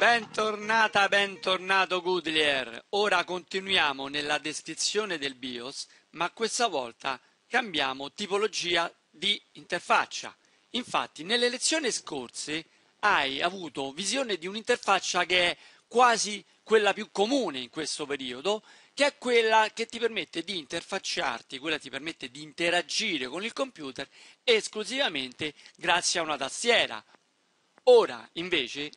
Bentornata, bentornato Goodlier. Ora continuiamo nella descrizione del BIOS, ma questa volta cambiamo tipologia di interfaccia. Infatti, nelle lezioni scorse hai avuto visione di un'interfaccia che è quasi quella più comune in questo periodo, che è quella che ti permette di interfacciarti, quella che ti permette di interagire con il computer esclusivamente grazie a una tastiera. Ora, invece,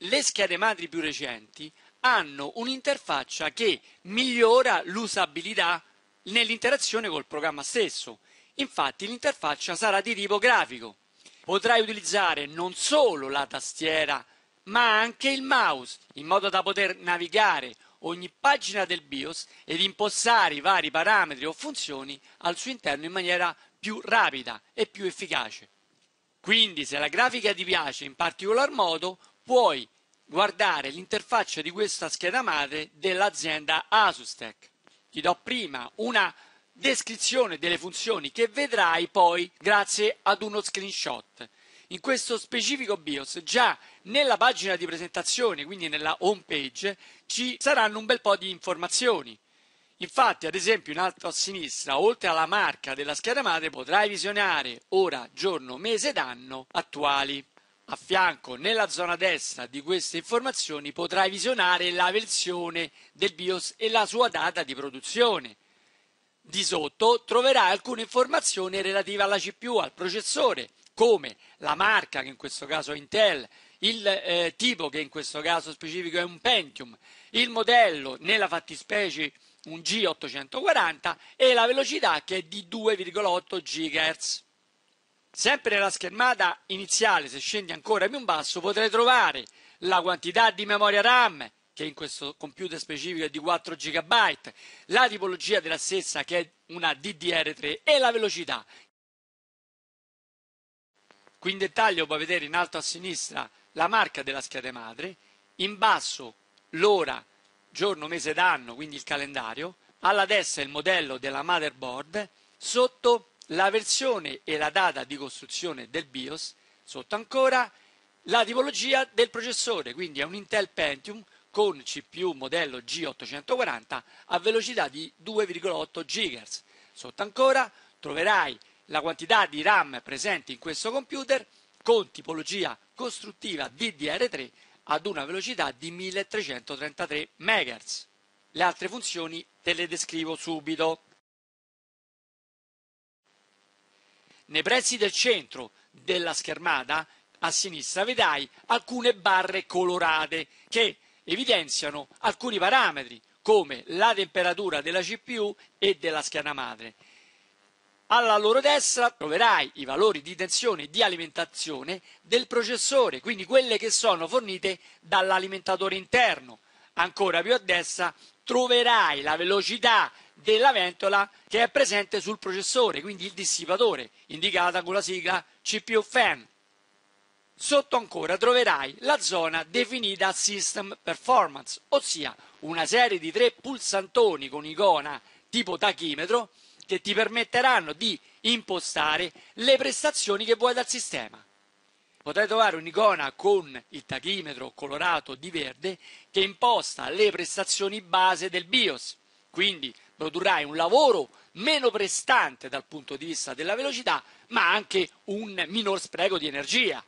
le schede madri più recenti hanno un'interfaccia che migliora l'usabilità nell'interazione col programma stesso. Infatti l'interfaccia sarà di tipo grafico. Potrai utilizzare non solo la tastiera, ma anche il mouse, in modo da poter navigare ogni pagina del BIOS ed impostare i vari parametri o funzioni al suo interno in maniera più rapida e più efficace. Quindi se la grafica ti piace in particolar modo, puoi guardare l'interfaccia di questa scheda madre dell'azienda ASUSTEC. Ti do prima una descrizione delle funzioni che vedrai poi grazie ad uno screenshot. In questo specifico BIOS, già nella pagina di presentazione, quindi nella home page, ci saranno un bel po' di informazioni. Infatti, ad esempio, in alto a sinistra, oltre alla marca della scheda madre, potrai visionare ora, giorno, mese ed anno attuali a fianco nella zona destra di queste informazioni potrai visionare la versione del BIOS e la sua data di produzione. Di sotto troverai alcune informazioni relative alla CPU, al processore, come la marca che in questo caso è Intel, il eh, tipo che in questo caso specifico è un Pentium, il modello nella fattispecie un G840 e la velocità che è di 2,8 GHz. Sempre nella schermata iniziale, se scendi ancora più in basso, potrai trovare la quantità di memoria RAM, che in questo computer specifico è di 4 GB, la tipologia della stessa che è una DDR3 e la velocità. Qui in dettaglio puoi vedere in alto a sinistra la marca della scheda madre, in basso l'ora, giorno, mese d'anno, quindi il calendario, alla destra il modello della motherboard, sotto la versione e la data di costruzione del BIOS, sotto ancora la tipologia del processore, quindi è un Intel Pentium con CPU modello G840 a velocità di 2,8 GHz. Sotto ancora troverai la quantità di RAM presente in questo computer con tipologia costruttiva DDR3 ad una velocità di 1333 MHz. Le altre funzioni te le descrivo subito. nei prezzi del centro della schermata a sinistra vedrai alcune barre colorate che evidenziano alcuni parametri come la temperatura della CPU e della scheda madre. Alla loro destra troverai i valori di tensione e di alimentazione del processore, quindi quelle che sono fornite dall'alimentatore interno. Ancora più a destra troverai la velocità della ventola che è presente sul processore, quindi il dissipatore, indicata con la sigla CPU fan. Sotto ancora troverai la zona definita System Performance, ossia una serie di tre pulsantoni con icona tipo tachimetro che ti permetteranno di impostare le prestazioni che vuoi dal sistema. Potrai trovare un'icona con il tachimetro colorato di verde che imposta le prestazioni base del BIOS, quindi produrrai un lavoro meno prestante dal punto di vista della velocità, ma anche un minor spreco di energia.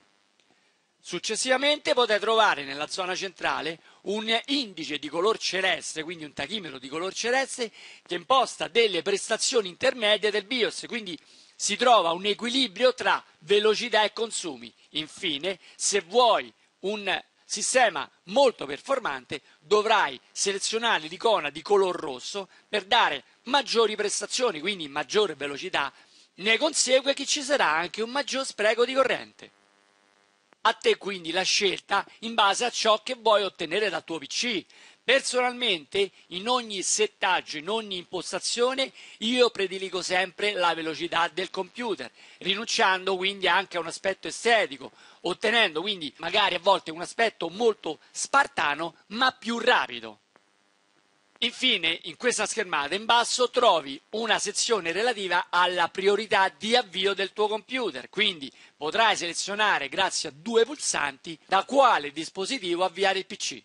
Successivamente potrai trovare nella zona centrale un indice di color celeste, quindi un tachimetro di color celeste, che imposta delle prestazioni intermedie del BIOS, quindi si trova un equilibrio tra velocità e consumi. Infine, se vuoi un sistema molto performante, dovrai selezionare l'icona di color rosso per dare maggiori prestazioni, quindi maggiore velocità. Ne consegue che ci sarà anche un maggior spreco di corrente. A te quindi la scelta in base a ciò che vuoi ottenere dal tuo PC, Personalmente, in ogni settaggio, in ogni impostazione, io prediligo sempre la velocità del computer, rinunciando quindi anche a un aspetto estetico, ottenendo quindi magari a volte un aspetto molto spartano, ma più rapido. Infine, in questa schermata in basso trovi una sezione relativa alla priorità di avvio del tuo computer, quindi potrai selezionare grazie a due pulsanti da quale dispositivo avviare il PC.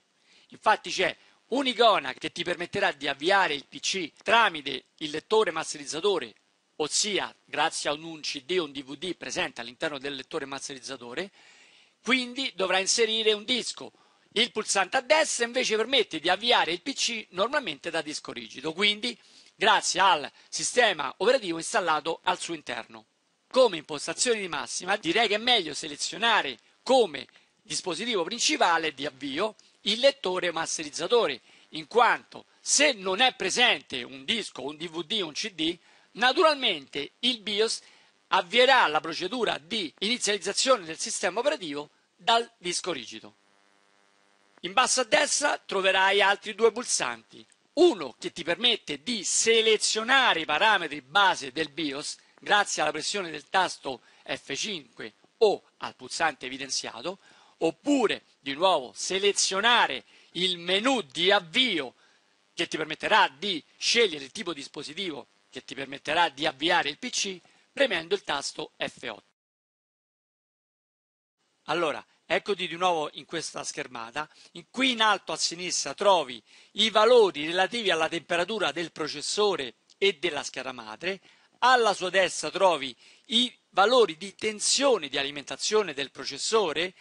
Infatti c'è Un'icona che ti permetterà di avviare il PC tramite il lettore masterizzatore, ossia grazie a un CD o un DVD presente all'interno del lettore masterizzatore, quindi dovrà inserire un disco. Il pulsante a destra invece permette di avviare il PC normalmente da disco rigido, quindi grazie al sistema operativo installato al suo interno. Come impostazioni di massima direi che è meglio selezionare come dispositivo principale di avvio il lettore masterizzatore, in quanto se non è presente un disco, un DVD, un CD, naturalmente il BIOS avvierà la procedura di inizializzazione del sistema operativo dal disco rigido. In basso a destra troverai altri due pulsanti, uno che ti permette di selezionare i parametri base del BIOS grazie alla pressione del tasto F5 o al pulsante evidenziato, oppure di nuovo selezionare il menu di avvio che ti permetterà di scegliere il tipo di dispositivo che ti permetterà di avviare il PC premendo il tasto F8. Allora, eccoti di nuovo in questa schermata. Qui in alto a sinistra trovi i valori relativi alla temperatura del processore e della scheda madre. Alla sua destra trovi i valori di tensione di alimentazione del processore,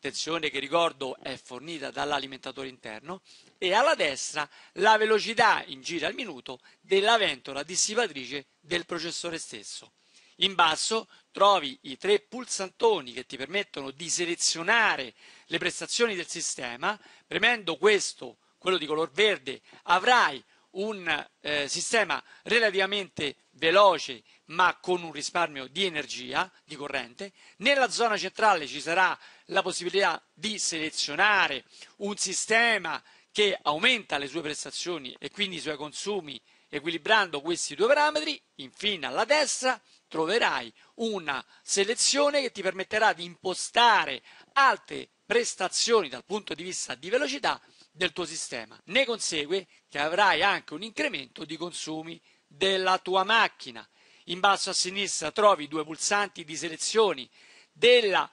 tensione che ricordo è fornita dall'alimentatore interno, e alla destra la velocità in giro al minuto della ventola dissipatrice del processore stesso. In basso trovi i tre pulsantoni che ti permettono di selezionare le prestazioni del sistema, premendo questo, quello di color verde, avrai un eh, sistema relativamente veloce ma con un risparmio di energia, di corrente. Nella zona centrale ci sarà la possibilità di selezionare un sistema che aumenta le sue prestazioni e quindi i suoi consumi equilibrando questi due parametri. Infine alla destra troverai una selezione che ti permetterà di impostare alte prestazioni dal punto di vista di velocità del tuo sistema. Ne consegue che avrai anche un incremento di consumi della tua macchina in basso a sinistra trovi due pulsanti di selezioni della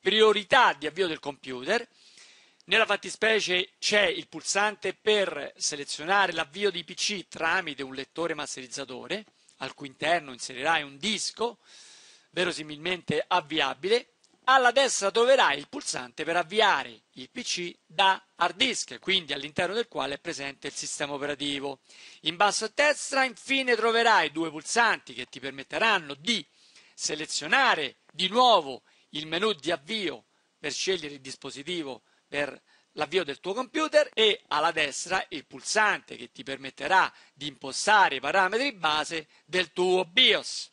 priorità di avvio del computer. Nella fattispecie c'è il pulsante per selezionare l'avvio di PC tramite un lettore masterizzatore, al cui interno inserirai un disco verosimilmente avviabile alla destra troverai il pulsante per avviare il PC da hard disk, quindi all'interno del quale è presente il sistema operativo. In basso a destra infine troverai due pulsanti che ti permetteranno di selezionare di nuovo il menu di avvio per scegliere il dispositivo per l'avvio del tuo computer e alla destra il pulsante che ti permetterà di impostare i parametri base del tuo BIOS.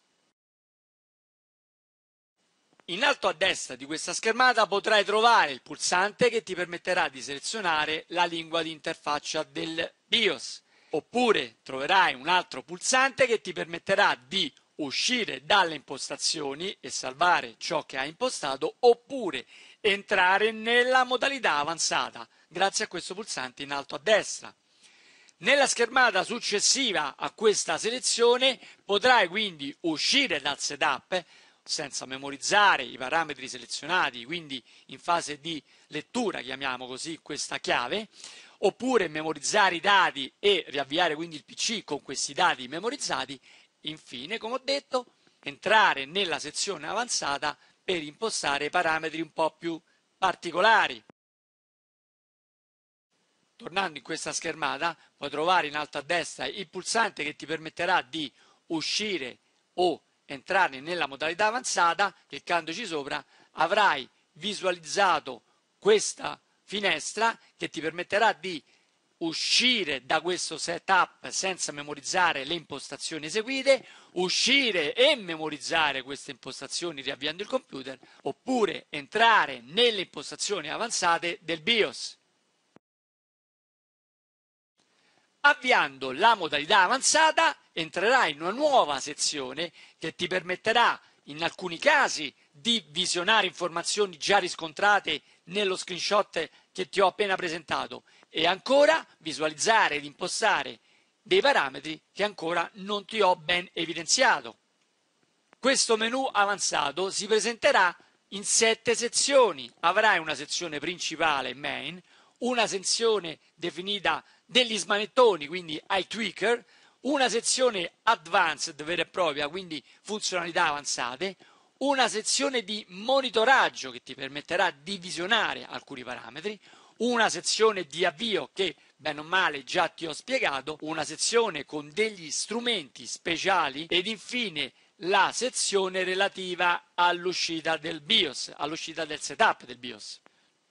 In alto a destra di questa schermata potrai trovare il pulsante che ti permetterà di selezionare la lingua di interfaccia del BIOS. Oppure troverai un altro pulsante che ti permetterà di uscire dalle impostazioni e salvare ciò che hai impostato oppure entrare nella modalità avanzata grazie a questo pulsante in alto a destra. Nella schermata successiva a questa selezione potrai quindi uscire dal setup senza memorizzare i parametri selezionati, quindi in fase di lettura, chiamiamo così questa chiave, oppure memorizzare i dati e riavviare quindi il PC con questi dati memorizzati, infine, come ho detto, entrare nella sezione avanzata per impostare parametri un po' più particolari. Tornando in questa schermata puoi trovare in alto a destra il pulsante che ti permetterà di uscire o entrare nella modalità avanzata, cliccandoci sopra, avrai visualizzato questa finestra che ti permetterà di uscire da questo setup senza memorizzare le impostazioni eseguite, uscire e memorizzare queste impostazioni riavviando il computer, oppure entrare nelle impostazioni avanzate del BIOS. Avviando la modalità avanzata entrerà in una nuova sezione che ti permetterà in alcuni casi di visionare informazioni già riscontrate nello screenshot che ti ho appena presentato e ancora visualizzare ed impostare dei parametri che ancora non ti ho ben evidenziato. Questo menu avanzato si presenterà in sette sezioni. Avrai una sezione principale, main, una sezione definita degli smanettoni, quindi i tweaker, una sezione advanced vera e propria, quindi funzionalità avanzate, una sezione di monitoraggio che ti permetterà di visionare alcuni parametri, una sezione di avvio che bene o male già ti ho spiegato, una sezione con degli strumenti speciali ed infine la sezione relativa all'uscita del BIOS, all'uscita del setup del BIOS.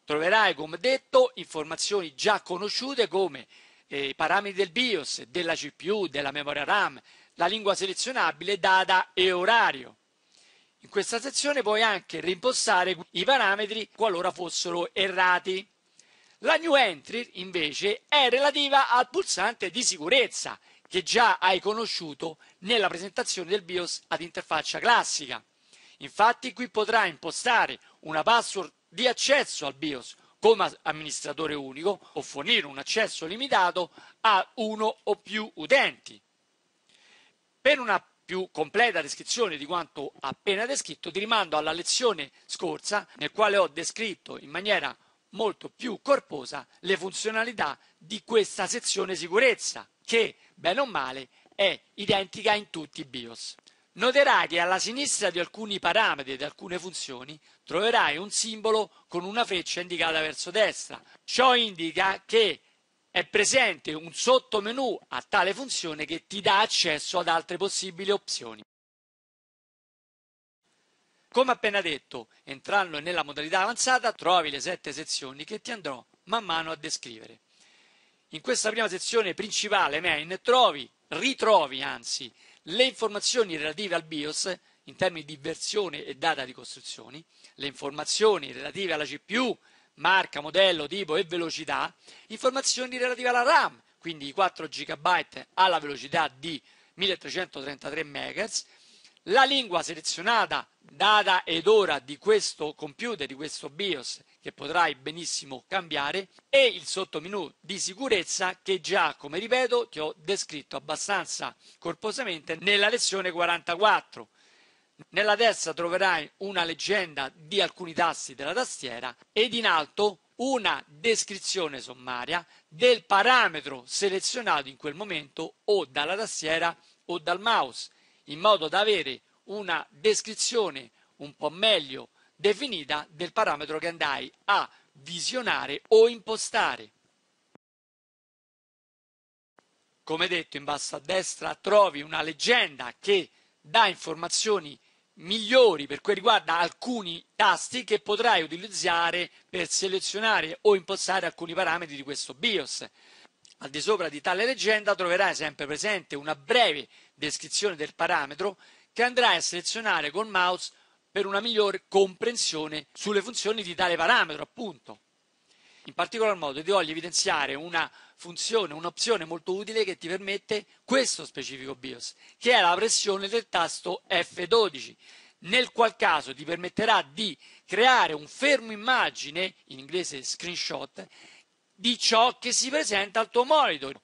Troverai, come detto, informazioni già conosciute come eh, i parametri del BIOS, della CPU, della memoria RAM, la lingua selezionabile, data e orario. In questa sezione puoi anche rimpossare i parametri qualora fossero errati. La new entry invece è relativa al pulsante di sicurezza che già hai conosciuto nella presentazione del BIOS ad interfaccia classica. Infatti qui potrai impostare una password di accesso al BIOS come amministratore unico o fornire un accesso limitato a uno o più utenti. Per una più completa descrizione di quanto appena descritto ti rimando alla lezione scorsa nel quale ho descritto in maniera molto più corposa le funzionalità di questa sezione sicurezza che, bene o male, è identica in tutti i BIOS noterai che alla sinistra di alcuni parametri e di alcune funzioni troverai un simbolo con una freccia indicata verso destra. Ciò indica che è presente un sottomenu a tale funzione che ti dà accesso ad altre possibili opzioni. Come appena detto, entrando nella modalità avanzata trovi le sette sezioni che ti andrò man mano a descrivere. In questa prima sezione principale main trovi, ritrovi anzi, le informazioni relative al BIOS in termini di versione e data di costruzioni, le informazioni relative alla CPU, marca, modello, tipo e velocità, informazioni relative alla RAM, quindi i 4 GB alla velocità di 1333 MHz la lingua selezionata data ed ora di questo computer, di questo BIOS che potrai benissimo cambiare e il sottomenu di sicurezza che già, come ripeto, ti ho descritto abbastanza corposamente nella lezione 44. Nella terza troverai una leggenda di alcuni tasti della tastiera ed in alto una descrizione sommaria del parametro selezionato in quel momento o dalla tastiera o dal mouse in modo da avere una descrizione un po' meglio definita del parametro che andai a visionare o impostare. Come detto in basso a destra trovi una leggenda che dà informazioni migliori per quel riguarda alcuni tasti che potrai utilizzare per selezionare o impostare alcuni parametri di questo BIOS. Al di sopra di tale leggenda troverai sempre presente una breve descrizione del parametro che andrai a selezionare col mouse per una migliore comprensione sulle funzioni di tale parametro, appunto. In particolar modo ti voglio evidenziare una funzione, un'opzione molto utile che ti permette questo specifico BIOS, che è la pressione del tasto F12, nel qual caso ti permetterà di creare un fermo immagine, in inglese screenshot, di ciò che si presenta al tuo monitor.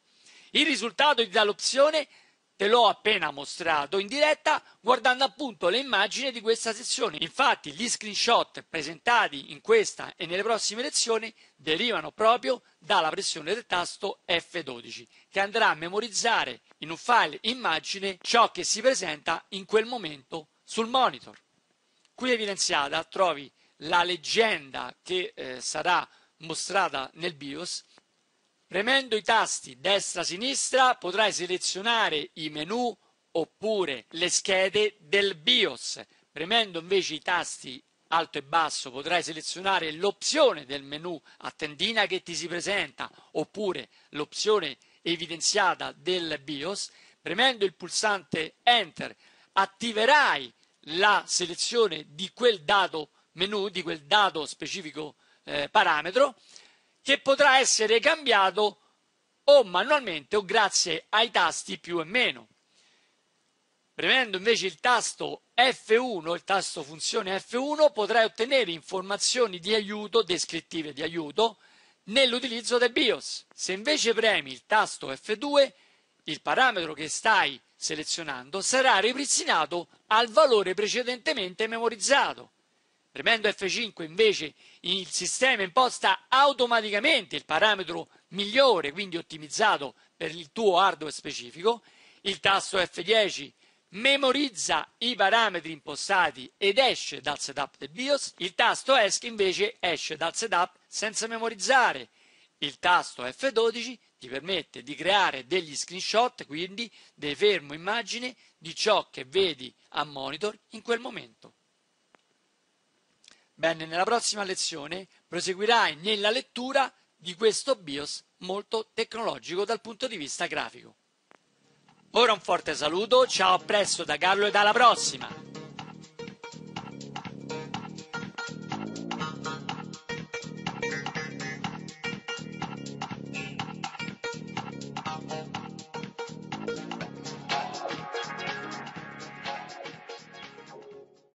Il risultato di tale opzione te l'ho appena mostrato in diretta guardando appunto le immagini di questa sezione. Infatti gli screenshot presentati in questa e nelle prossime lezioni derivano proprio dalla pressione del tasto F12 che andrà a memorizzare in un file immagine ciò che si presenta in quel momento sul monitor. Qui evidenziata trovi la leggenda che eh, sarà mostrata nel BIOS, premendo i tasti destra-sinistra potrai selezionare i menu oppure le schede del BIOS. Premendo invece i tasti alto e basso potrai selezionare l'opzione del menu a tendina che ti si presenta oppure l'opzione evidenziata del BIOS. Premendo il pulsante Enter attiverai la selezione di quel dato menu, di quel dato specifico eh, parametro che potrà essere cambiato o manualmente o grazie ai tasti più e meno. Premendo invece il tasto F1, il tasto funzione F1, potrai ottenere informazioni di aiuto, descrittive di aiuto, nell'utilizzo del BIOS. Se invece premi il tasto F2, il parametro che stai selezionando sarà ripristinato al valore precedentemente memorizzato. Premendo F5 invece il sistema imposta automaticamente il parametro migliore, quindi ottimizzato per il tuo hardware specifico. Il tasto F10 memorizza i parametri impostati ed esce dal setup del BIOS. Il tasto ESC invece esce dal setup senza memorizzare. Il tasto F12 ti permette di creare degli screenshot, quindi dei fermo immagine di ciò che vedi a monitor in quel momento. Bene, nella prossima lezione proseguirai nella lettura di questo BIOS molto tecnologico dal punto di vista grafico. Ora un forte saluto, ciao a presto da Carlo e alla prossima!